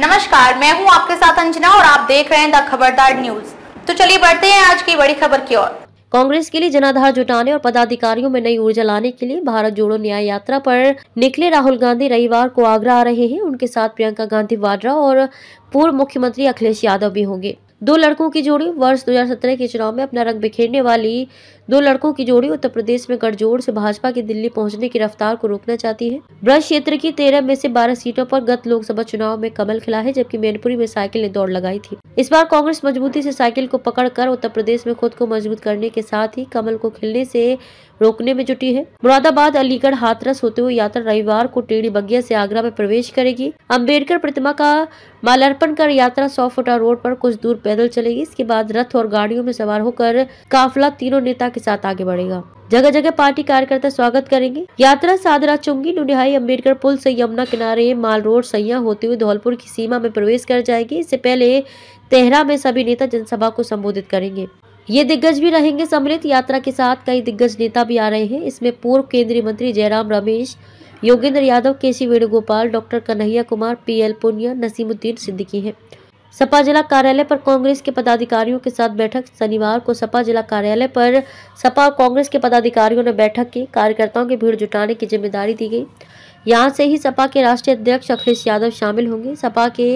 नमस्कार मैं हूं आपके साथ अंजना और आप देख रहे हैं द खबरदार न्यूज तो चलिए बढ़ते हैं आज की बड़ी खबर की ओर कांग्रेस के लिए जनाधार जुटाने और पदाधिकारियों में नई ऊर्जा लाने के लिए भारत जोड़ो न्याय यात्रा पर निकले राहुल गांधी रविवार को आगरा आ रहे हैं उनके साथ प्रियंका गांधी वाड्रा और पूर्व मुख्यमंत्री अखिलेश यादव भी होंगे दो लड़कों की जोड़ी वर्ष 2017 के चुनाव में अपना रंग बिखेरने वाली दो लड़कों की जोड़ी उत्तर प्रदेश में गठजोड़ से भाजपा की दिल्ली पहुंचने की रफ्तार को रोकना चाहती है ब्रज क्षेत्र की तेरह में से बारह सीटों पर गत लोकसभा चुनाव में कमल खिला है जबकि मैनपुरी में साइकिल ने दौड़ लगाई थी इस बार कांग्रेस मजबूती से साइकिल को पकड़ उत्तर प्रदेश में खुद को मजबूत करने के साथ ही कमल को खिलने से रोकने में जुटी है मुरादाबाद अलीगढ़ हाथरस होते हुए यात्रा रविवार को टेढ़ी बगिया से आगरा में प्रवेश करेगी अम्बेडकर प्रतिमा का मालार्पण कर यात्रा सौ फुटा रोड पर कुछ दूर पैदल चलेगी इसके बाद रथ और गाड़ियों में सवार होकर काफिला तीनों नेता के साथ आगे बढ़ेगा जगह जगह पार्टी कार्यकर्ता स्वागत करेंगे यात्रा सादरा चुंगी नुनिहाई अम्बेडकर पुल से यमुना किनारे माल रोड सैया होते हुए धौलपुर की सीमा में प्रवेश कर जाएगी इससे पहले तेहरा में सभी नेता जनसभा को संबोधित करेंगे ये दिग्गज भी रहेंगे सम्मिलित यात्रा के साथ कई दिग्गज नेता भी आ रहे हैं इसमें पूर्व केंद्रीय मंत्री Jairam Ramesh Yogendra Yadav K C Venugopal doctor Kanhaiya Kumar P L Punia Nasimuddin Siddiqui हैं सपा जिला कार्यालय पर कांग्रेस के पदाधिकारियों के साथ बैठक शनिवार को सपा जिला कार्यालय पर सपा और कांग्रेस के पदाधिकारियों ने बैठक की कार्यकर्ताओं की भीड़ जुटाने की जिम्मेदारी दी गई यहां से ही सपा के राष्ट्रीय अध्यक्ष अखिलेश यादव शामिल होंगे सपा के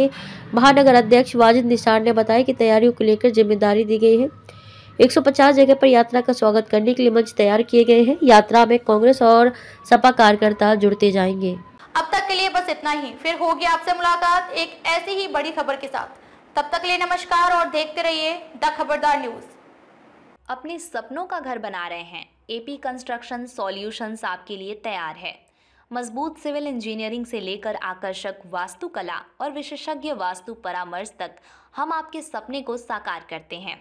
महानगर अध्यक्ष वाजिद निशान ने बताया कि तैयारियों को लेकर जिम्मेदारी दी गई है 150 जगह पर यात्रा का स्वागत करने के लिए मंच तैयार किए गए हैं यात्रा में कांग्रेस और सपा कार्यकर्ता जुड़ते जाएंगे अब तक के लिए बस इतना ही फिर होगी आपसे मुलाकात एक ऐसी ही बड़ी खबर के साथ तब तक लिए नमस्कार और देखते रहिए द खबरदार न्यूज अपने सपनों का घर बना रहे हैं एपी कंस्ट्रक्शन सॉल्यूशंस आपके लिए तैयार है मजबूत सिविल इंजीनियरिंग से लेकर आकर्षक वास्तुकला और विशेषज्ञ वास्तु परामर्श तक हम आपके सपने को साकार करते हैं